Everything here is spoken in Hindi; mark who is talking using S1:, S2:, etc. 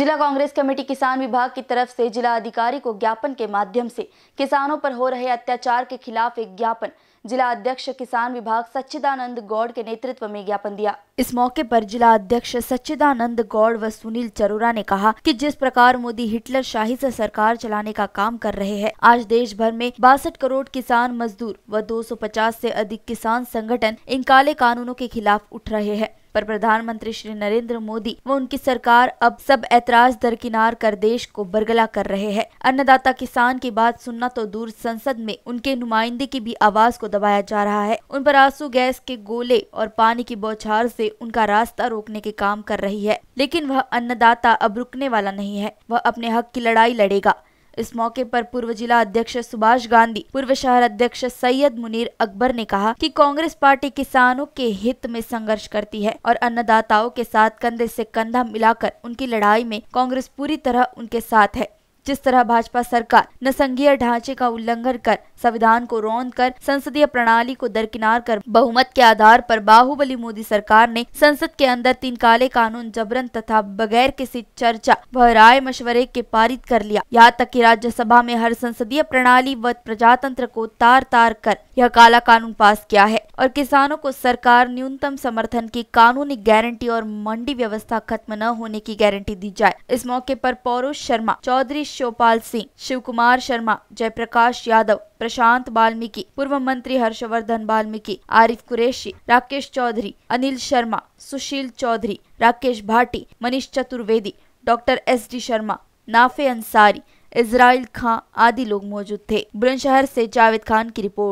S1: जिला कांग्रेस कमेटी किसान विभाग की तरफ से जिला अधिकारी को ज्ञापन के माध्यम से किसानों पर हो रहे अत्याचार के खिलाफ एक ज्ञापन जिला अध्यक्ष किसान विभाग सच्चिदानंद गौड़ के नेतृत्व में ज्ञापन दिया इस मौके पर जिला अध्यक्ष सच्चिदानंद गौड़ व सुनील चरोरा ने कहा कि जिस प्रकार मोदी हिटलर शाही से सरकार चलाने का काम कर रहे हैं आज देश भर में बासठ करोड़ किसान मजदूर व 250 से अधिक किसान संगठन इन काले कानूनों के खिलाफ उठ रहे हैं पर प्रधानमंत्री श्री नरेंद्र मोदी व उनकी सरकार अब सब ऐतराज दरकिनार कर देश को बरगला कर रहे हैं अन्नदाता किसान की बात सुनना तो दूर संसद में उनके नुमाइंदे की भी आवाज को दबाया जा रहा है उन पर आंसू गैस के गोले और पानी की बौछार से उनका रास्ता रोकने के काम कर रही है लेकिन वह अन्नदाता अब रुकने वाला नहीं है वह अपने हक की लड़ाई लड़ेगा इस मौके पर पूर्व जिला अध्यक्ष सुभाष गांधी पूर्व शहर अध्यक्ष सैयद मुनीर अकबर ने कहा कि कांग्रेस पार्टी किसानों के हित में संघर्ष करती है और अन्नदाताओं के साथ कंधे से कंधा मिलाकर उनकी लड़ाई में कांग्रेस पूरी तरह उनके साथ है जिस तरह भाजपा सरकार संघीय ढांचे का उल्लंघन कर संविधान को रोन कर संसदीय प्रणाली को दरकिनार कर बहुमत के आधार पर बाहुबली मोदी सरकार ने संसद के अंदर तीन काले कानून जबरन तथा बगैर किसी चर्चा व राय मशवरे के पारित कर लिया यहाँ तक कि राज्यसभा में हर संसदीय प्रणाली व प्रजातंत्र को तार तार कर यह काला कानून पास किया है और किसानों को सरकार न्यूनतम समर्थन की कानूनी गारंटी और मंडी व्यवस्था खत्म न होने की गारंटी दी जाए इस मौके आरोप पौरुष शर्मा चौधरी शिवपाल सिंह शिव कुमार शर्मा जयप्रकाश यादव प्रशांत बाल्मीकि पूर्व मंत्री Harshvardhan Balmiki Arif Qureshi Rakesh Chaudhary Anil Sharma Sushil Chaudhary Rakesh Bhati Manish Chaturvedi doctor S D Sharma Nafe Ansari Israil Khan आदि लोग मौजूद थे बुलंदशहर से जावेद खान की रिपोर्ट